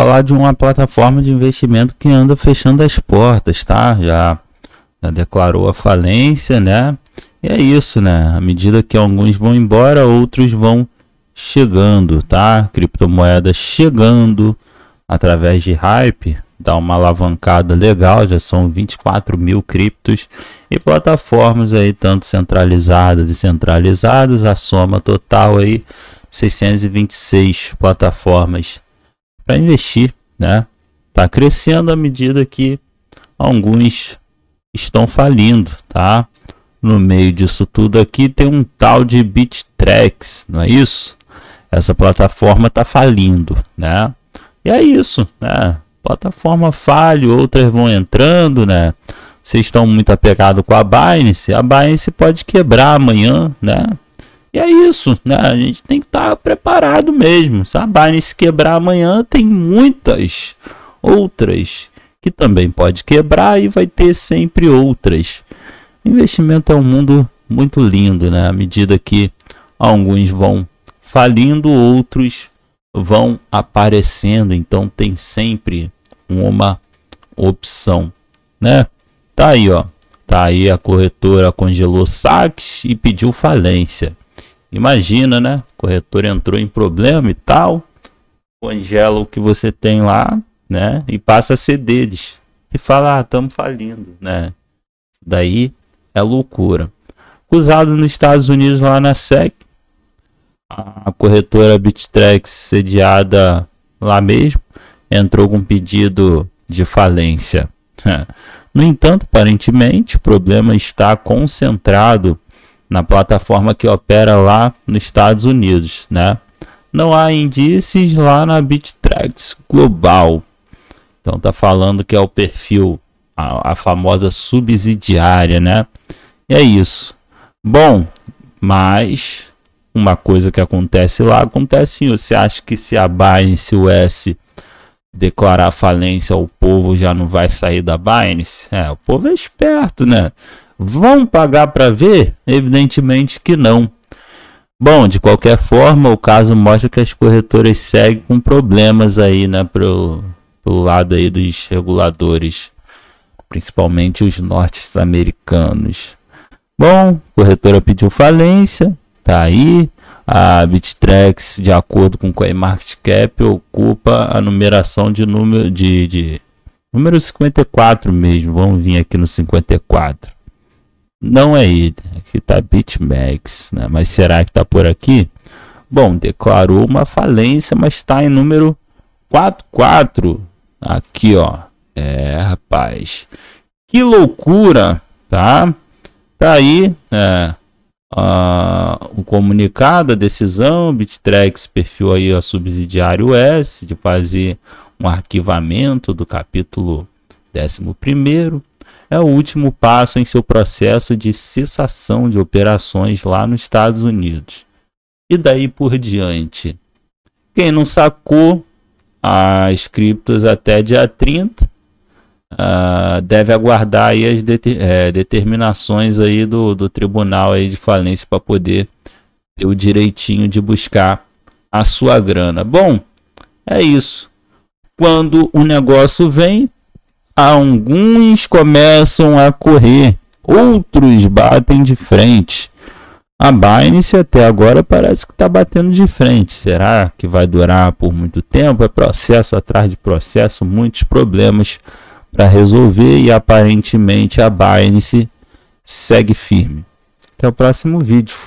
falar de uma plataforma de investimento que anda fechando as portas, tá? Já, já declarou a falência, né? E é isso, né? À medida que alguns vão embora, outros vão chegando, tá? Criptomoedas chegando através de hype, dá uma alavancada legal, já são 24 mil criptos e plataformas aí, tanto centralizadas e centralizadas, a soma total aí 626 plataformas para investir, né? Tá crescendo à medida que alguns estão falindo, tá? No meio disso tudo aqui tem um tal de BitTrex, não é isso? Essa plataforma tá falindo, né? E é isso, né? Plataforma falha, outras vão entrando, né? Vocês estão muito apegados com a Binance, a Binance pode quebrar amanhã, né? E é isso, né? A gente tem que estar tá preparado mesmo, a Binance se quebrar amanhã tem muitas outras que também pode quebrar e vai ter sempre outras. Investimento é um mundo muito lindo, né? À medida que alguns vão falindo, outros vão aparecendo, então tem sempre uma opção, né? Tá aí, ó. Tá aí a corretora congelou saques e pediu falência. Imagina, né? corretor entrou em problema e tal, congela o que você tem lá, né? E passa a ser deles. E fala, ah, estamos falindo, né? Isso daí é loucura. Acusado nos Estados Unidos lá na SEC, a corretora Bittrex, sediada lá mesmo, entrou com um pedido de falência. No entanto, aparentemente, o problema está concentrado na plataforma que opera lá nos Estados Unidos, né? Não há índices lá na BitTrax Global. Então tá falando que é o perfil a, a famosa subsidiária, né? E é isso. Bom, mas uma coisa que acontece lá acontece. Você acha que se a Binance US declarar falência, o povo já não vai sair da Binance? É, o povo é esperto, né? Vão pagar para ver? Evidentemente que não. Bom, de qualquer forma, o caso mostra que as corretoras seguem com problemas aí, né, pro, pro lado aí dos reguladores, principalmente os norte americanos. Bom, corretora pediu falência, tá aí. A Bittrex, de acordo com o CoinMarketCap, ocupa a numeração de número de, de número 54 mesmo. Vamos vir aqui no 54 não é ele. Aqui está BitMEX, né? mas será que está por aqui? Bom, declarou uma falência, mas está em número 44 aqui, ó. É, rapaz, que loucura, tá? Tá aí é, a, comunicado, a decisão, Bittrex perfil aí a subsidiário S de fazer um arquivamento do capítulo 11 é o último passo em seu processo de cessação de operações lá nos Estados Unidos. E daí por diante. Quem não sacou as criptos até dia 30 uh, ah, deve aguardar aí as é, determinações aí do, do tribunal aí de falência para poder ter o direitinho de buscar a sua grana. Bom, é isso. Quando o negócio vem, Alguns começam a correr, outros batem de frente. A Binance até agora parece que está batendo de frente. Será que vai durar por muito tempo? É processo atrás de processo, muitos problemas para resolver e aparentemente a Binance segue firme. Até o próximo vídeo.